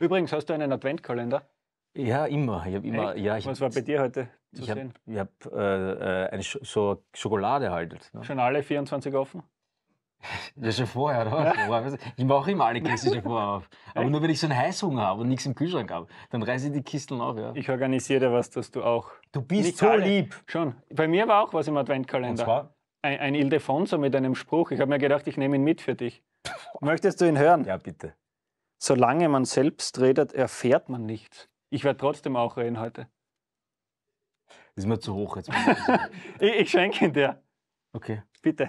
Übrigens, hast du einen Adventkalender? Ja, immer. Ich hab immer ja, ich Was war bei dir heute zu ich sehen? Hab, ich äh, habe äh, eine Sch so Schokolade halt. Ne? Schon alle 24 offen? Ja, schon vorher, oder? Ja. Ich mache immer alle Kisten schon vorher auf. Aber Echt? nur wenn ich so einen Heißhunger habe und nichts im Kühlschrank habe, dann reiße ich die Kisteln auf. Ja. Ich organisiere dir was, dass du auch. Du bist so alle. lieb. Schon. Bei mir war auch was im Adventkalender. Und zwar? Ein, ein Ildefonso mit einem Spruch. Ich habe mir gedacht, ich nehme ihn mit für dich. Möchtest du ihn hören? Ja, bitte solange man selbst redet, erfährt man nichts. Ich werde trotzdem auch reden heute. Ist mir zu hoch jetzt. ich, ich schenke ihn dir. Okay. Bitte.